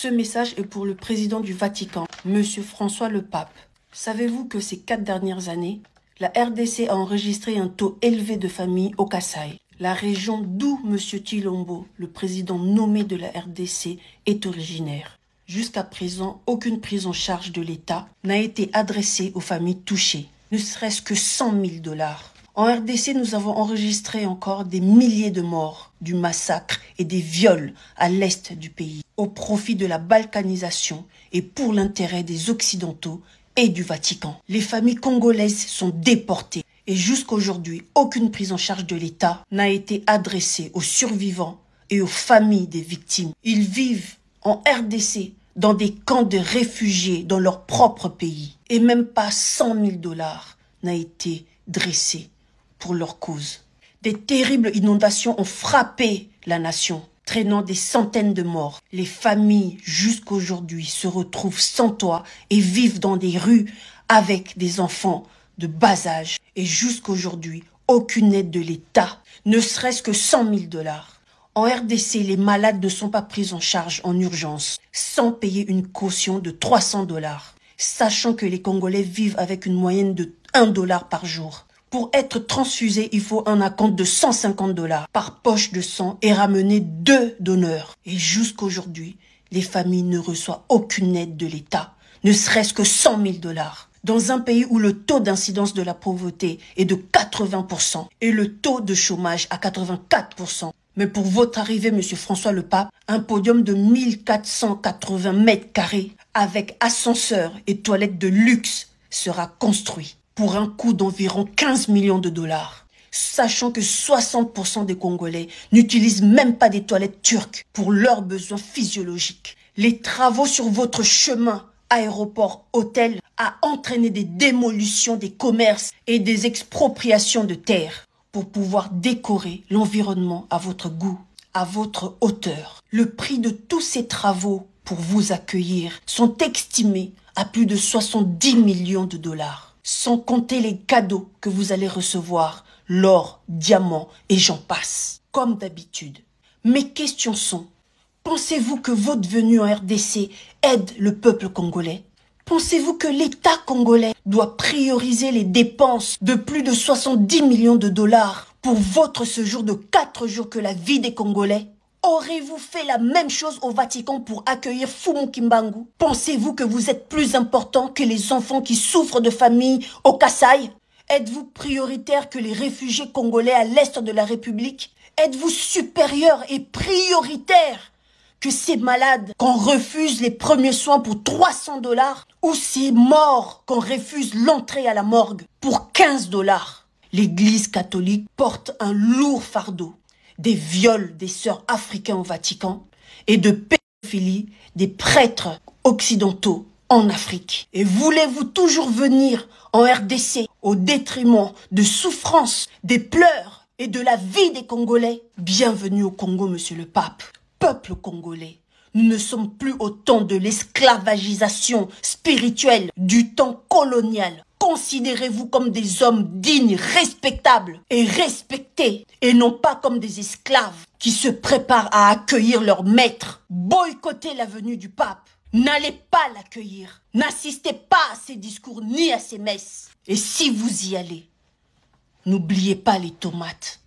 Ce message est pour le président du Vatican, M. François le Pape. Savez-vous que ces quatre dernières années, la RDC a enregistré un taux élevé de familles au Kassai, la région d'où M. Tilombo, le président nommé de la RDC, est originaire. Jusqu'à présent, aucune prise en charge de l'État n'a été adressée aux familles touchées, ne serait-ce que 100 000 dollars. En RDC, nous avons enregistré encore des milliers de morts du massacre et des viols à l'est du pays au profit de la balkanisation et pour l'intérêt des Occidentaux et du Vatican. Les familles congolaises sont déportées et jusqu'aujourd'hui, aucune prise en charge de l'État n'a été adressée aux survivants et aux familles des victimes. Ils vivent en RDC dans des camps de réfugiés dans leur propre pays et même pas 100 000 dollars n'a été dressé pour leur cause. Des terribles inondations ont frappé la nation traînant des centaines de morts. Les familles jusqu'aujourd'hui se retrouvent sans toit et vivent dans des rues avec des enfants de bas âge. Et jusqu'aujourd'hui, aucune aide de l'État, ne serait-ce que 100 000 dollars. En RDC, les malades ne sont pas pris en charge en urgence sans payer une caution de 300 dollars, sachant que les Congolais vivent avec une moyenne de 1 dollar par jour. Pour être transfusé, il faut un acompte de 150 dollars par poche de sang et ramener deux donneurs. Et jusqu'aujourd'hui, les familles ne reçoivent aucune aide de l'État, ne serait-ce que 100 000 dollars. Dans un pays où le taux d'incidence de la pauvreté est de 80% et le taux de chômage à 84%. Mais pour votre arrivée, Monsieur François Le Pape, un podium de 1480 mètres carrés avec ascenseur et toilettes de luxe sera construit pour un coût d'environ 15 millions de dollars, sachant que 60% des Congolais n'utilisent même pas des toilettes turques pour leurs besoins physiologiques. Les travaux sur votre chemin, aéroport, hôtel, a entraîné des démolitions des commerces et des expropriations de terres pour pouvoir décorer l'environnement à votre goût, à votre hauteur. Le prix de tous ces travaux pour vous accueillir sont estimés à plus de 70 millions de dollars sans compter les cadeaux que vous allez recevoir, l'or, diamants et j'en passe, comme d'habitude. Mes questions sont, pensez-vous que votre venue en RDC aide le peuple congolais Pensez-vous que l'État congolais doit prioriser les dépenses de plus de 70 millions de dollars pour votre séjour de 4 jours que la vie des Congolais Aurez-vous fait la même chose au Vatican pour accueillir Fumu Kimbangu Pensez-vous que vous êtes plus important que les enfants qui souffrent de famille au Kassai Êtes-vous prioritaire que les réfugiés congolais à l'est de la République Êtes-vous supérieur et prioritaire que ces malades qu'on refuse les premiers soins pour 300 dollars ou ces morts qu'on refuse l'entrée à la morgue pour 15 dollars L'Église catholique porte un lourd fardeau des viols des sœurs africaines au Vatican et de pédophilie des prêtres occidentaux en Afrique. Et voulez-vous toujours venir en RDC au détriment de souffrances, des pleurs et de la vie des Congolais Bienvenue au Congo, monsieur le pape. Peuple congolais, nous ne sommes plus au temps de l'esclavagisation spirituelle du temps colonial Considérez-vous comme des hommes dignes, respectables et respectés, et non pas comme des esclaves qui se préparent à accueillir leur maître. Boycottez la venue du pape. N'allez pas l'accueillir. N'assistez pas à ses discours ni à ses messes. Et si vous y allez, n'oubliez pas les tomates.